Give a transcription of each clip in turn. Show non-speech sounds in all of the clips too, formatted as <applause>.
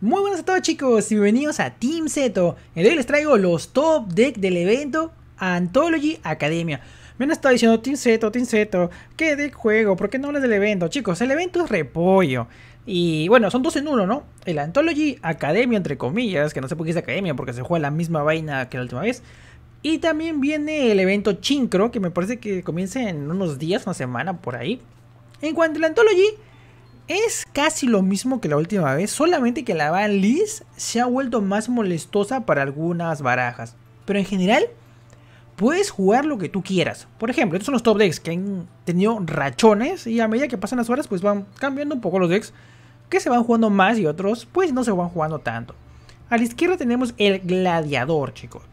Muy buenas a todos chicos y bienvenidos a Team Seto. El día les traigo los top deck del evento Anthology Academia. Me han estado diciendo Team Seto, Team Seto, ¿qué deck juego? ¿Por qué no hablas del evento? Chicos, el evento es repollo. Y bueno, son dos en uno, ¿no? El Anthology Academia, entre comillas, que no sé por qué es Academia, porque se juega la misma vaina que la última vez. Y también viene el evento Chincro, que me parece que comienza en unos días, una semana por ahí. En cuanto al Anthology, es casi lo mismo que la última vez, solamente que la Van se ha vuelto más molestosa para algunas barajas. Pero en general, puedes jugar lo que tú quieras. Por ejemplo, estos son los top decks que han tenido rachones y a medida que pasan las horas, pues van cambiando un poco los decks que se van jugando más y otros, pues no se van jugando tanto. A la izquierda tenemos el gladiador, chicos.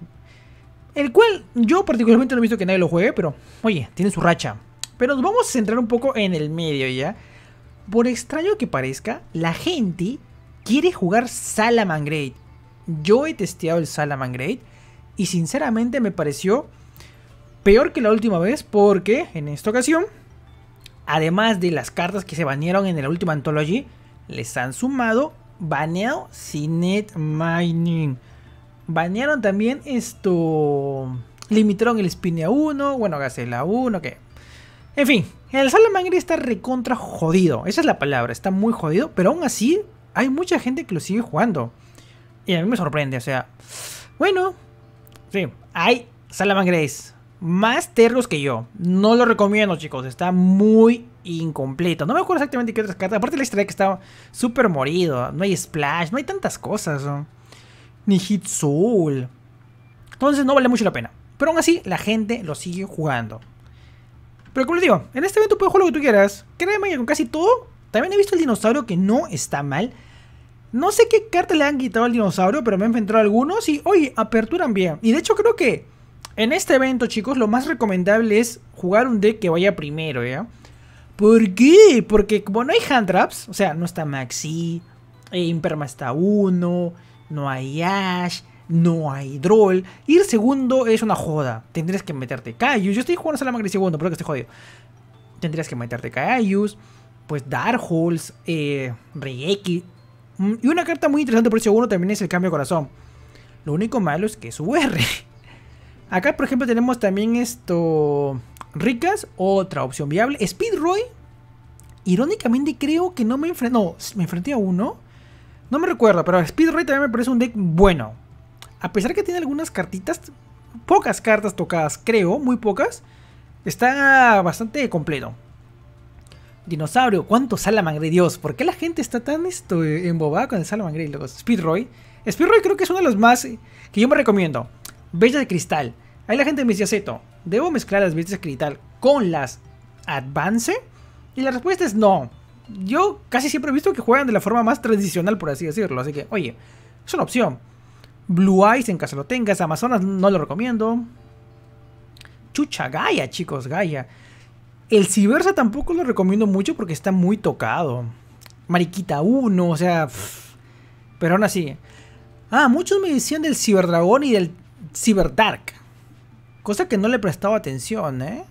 El cual yo particularmente no he visto que nadie lo juegue, pero oye, tiene su racha. Pero nos vamos a centrar un poco en el medio ya por extraño que parezca, la gente quiere jugar Salamangreat. Yo he testeado el Salamangreat y sinceramente me pareció peor que la última vez porque en esta ocasión, además de las cartas que se banearon en la última Anthology, les han sumado baneado Sinet Mining. Banearon también esto... Limitaron el spin a 1, bueno, la 1, que... En fin, el Salamangre está recontra jodido. Esa es la palabra. Está muy jodido. Pero aún así, hay mucha gente que lo sigue jugando. Y a mí me sorprende. O sea, bueno. Sí, hay Salamangreis. Más terros que yo. No lo recomiendo, chicos. Está muy incompleto. No me acuerdo exactamente qué otras cartas. Aparte, el extra que está súper morido. No hay splash. No hay tantas cosas. Ni hit soul. Entonces, no vale mucho la pena. Pero aún así, la gente lo sigue jugando. Pero como les digo, en este evento puedes jugar lo que tú quieras. Créeme que con casi todo, también he visto el dinosaurio que no está mal. No sé qué carta le han quitado al dinosaurio, pero me he enfrentado algunos y, oye, aperturan bien. Y de hecho creo que en este evento, chicos, lo más recomendable es jugar un deck que vaya primero, ¿ya? ¿Por qué? Porque como no hay hand traps, o sea, no está Maxi, Imperma está uno, no hay Ash, no hay Droll. Ir segundo es una joda. Tendrías que meterte Cayus. Yo estoy jugando Salamangre segundo, pero que estoy jodido. Tendrías que meterte Cayus. Pues Holes eh, Reiki. Mm, y una carta muy interesante por ese segundo también es el cambio de corazón. Lo único malo es que es UR. <laughs> Acá, por ejemplo, tenemos también esto. Ricas, otra opción viable. Speedroy. Irónicamente, creo que no me enfrenté. No, me enfrenté a uno. No me recuerdo, pero Speedroy también me parece un deck bueno a pesar que tiene algunas cartitas, pocas cartas tocadas, creo, muy pocas, está bastante completo. Dinosaurio, ¿cuánto salamangre? Dios, ¿por qué la gente está tan esto, embobada con el salamangre? Speedroy. Speedroy creo que es uno de los más que yo me recomiendo. Bella de cristal. Ahí la gente me decía, ¿debo mezclar las bellas de cristal con las Advance? Y la respuesta es no. Yo casi siempre he visto que juegan de la forma más tradicional, por así decirlo. Así que, oye, es una opción. Blue Eyes, en caso lo tengas. Amazonas, no lo recomiendo. Chucha, Gaia, chicos, Gaia. El Cibersa tampoco lo recomiendo mucho porque está muy tocado. Mariquita 1, o sea. Pero aún así. Ah, muchos me decían del Ciberdragón y del Ciberdark. Cosa que no le he prestado atención, ¿eh?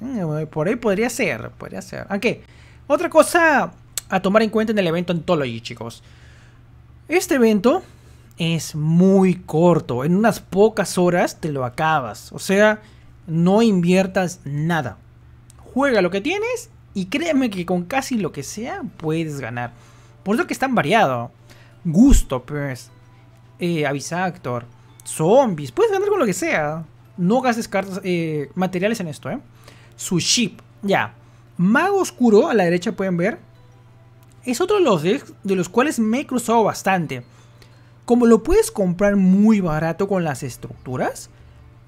Mm, por ahí podría ser, podría ser. Aunque, otra cosa a tomar en cuenta en el evento Anthology, chicos. Este evento es muy corto. En unas pocas horas te lo acabas. O sea, no inviertas nada. Juega lo que tienes y créeme que con casi lo que sea puedes ganar. Por eso que es tan variado. Gusto, pues. Eh, Zombies. Puedes ganar con lo que sea. No gastes cartas, eh, materiales en esto, ¿eh? Su ship. Ya. Mago oscuro, a la derecha pueden ver. Es otro de los de los cuales me he cruzado bastante como lo puedes comprar muy barato con las estructuras,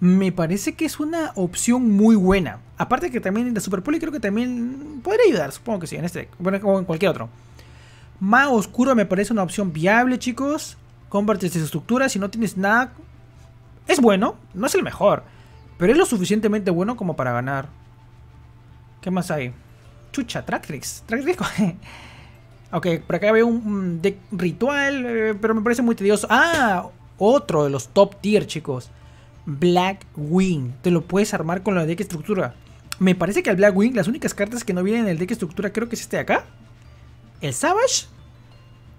me parece que es una opción muy buena. Aparte que también en la Super poli creo que también podría ayudar, supongo que sí, en este bueno, o en cualquier otro. Más Oscuro me parece una opción viable, chicos. Compartes estas estructuras, si no tienes nada... Es bueno, no es el mejor, pero es lo suficientemente bueno como para ganar. ¿Qué más hay? Chucha, Tractrix. Tractrix <laughs> Ok, por acá veo un, deck ritual, eh, pero me parece muy tedioso. Ah, otro de los top tier, chicos. Black Wing. Te lo puedes armar con la deck estructura. Me parece que al Black Wing, las únicas cartas que no vienen en el deck estructura creo que es este de acá. El Savage.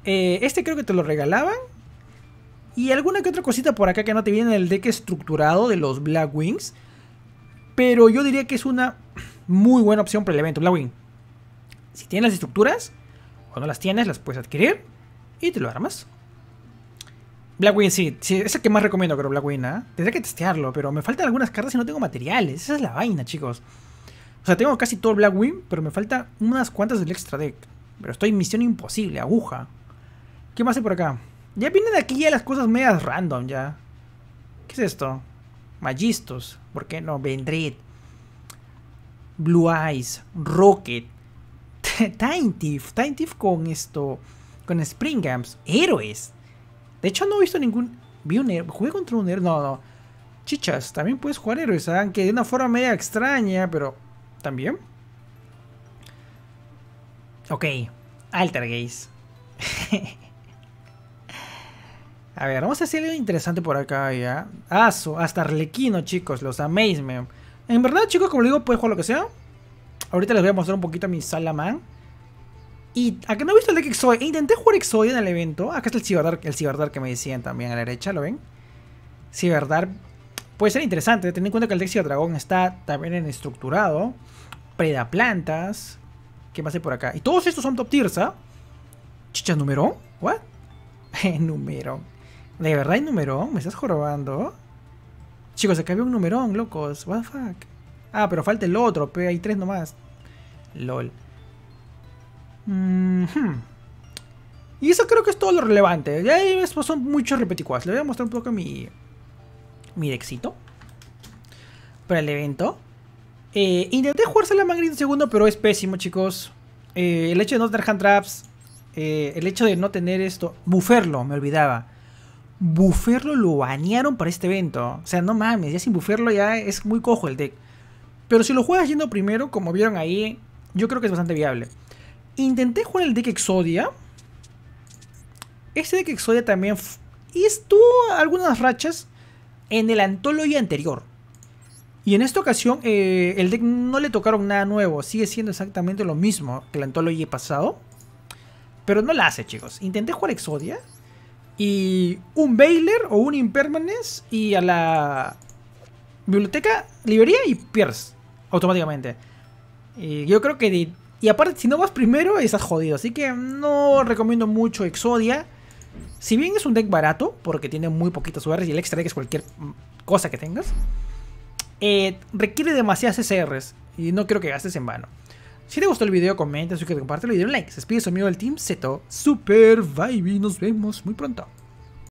Eh, este creo que te lo regalaban. Y alguna que otra cosita por acá que no te viene en el deck estructurado de los Black Wings. Pero yo diría que es una muy buena opción para el evento, Black Wing. Si tienes las estructuras, cuando las tienes, las puedes adquirir y te lo armas. Blackwing, sí, es el que más recomiendo, creo, Blackwing, ¿ah? tendré que testearlo, pero me faltan algunas cartas y no tengo materiales. Esa es la vaina, chicos. O sea, tengo casi todo Blackwing, pero me falta unas cuantas del extra deck. Pero estoy en misión imposible, aguja. ¿Qué más hay por acá? Ya vienen aquí ya las cosas medias random, ya. ¿Qué es esto? Magistos, ¿por qué no? Vendred, Blue Eyes, Rocket, <laughs> Time Thief, Time Thief con esto, con Spring Games, héroes. De hecho, no he visto ningún. Vi un héroe, jugué contra un héroe, no, no. Chichas, también puedes jugar héroes, aunque de una forma media extraña, pero también. Ok, Altergeist. <laughs> a ver, vamos a hacer algo interesante por acá ya. Aso, ah, hasta Arlequino, chicos, los Amazement. En verdad, chicos, como les digo, puedes jugar lo que sea. Ahorita les voy a mostrar un poquito a mi Salaman. Y acá no he visto el deck Exodia. Intenté jugar Exodia en el evento. Acá ah, está el Ciberdar el que me decían también a la derecha, ¿lo ven? Ciberdark puede ser interesante, teniendo en cuenta que el deck dragón está también en estructurado. Preda plantas. ¿Qué más hay por acá? Y todos estos son top tiers, ¿ah? ¿Chicha numerón? ¿What? <laughs> número ¿De verdad hay número ¿Me estás jorobando? Chicos, acá había un numerón, locos. What the fuck? Ah, pero falta el otro, pero hay tres nomás. LOL. Y eso creo que es todo lo relevante. Ya pues, son muchos repeticuas. Le voy a mostrar un poco mi. Mi éxito. Para el evento. Intenté eh, intenté jugar Salamangre en segundo, pero es pésimo, chicos. Eh, el hecho de no tener hand traps. Eh, el hecho de no tener esto. Bufferlo, me olvidaba. Bufferlo lo bañaron para este evento. O sea, no mames, ya sin Bufferlo ya es muy cojo el deck. Pero si lo juegas yendo primero, como vieron ahí, yo creo que es bastante viable. Intenté jugar el deck Exodia. Este deck Exodia también estuvo algunas rachas en el Antología anterior. Y en esta ocasión eh, el deck no le tocaron nada nuevo. Sigue siendo exactamente lo mismo que el Antología pasado. Pero no la hace, chicos. Intenté jugar Exodia. Y un Baylor o un Impermanence. Y a la biblioteca, librería y Pierce automáticamente. Y yo creo que... y aparte, si no vas primero, estás jodido. Así que no recomiendo mucho Exodia. Si bien es un deck barato, porque tiene muy poquitos URs y el extra deck es cualquier cosa que tengas, eh, requiere demasiadas SRs y no creo que gastes en vano. Si te gustó el video, comenta, suscríbete, compártelo y dale un like. Se despide su amigo del Team Zeto. Super Vibe y nos vemos muy pronto.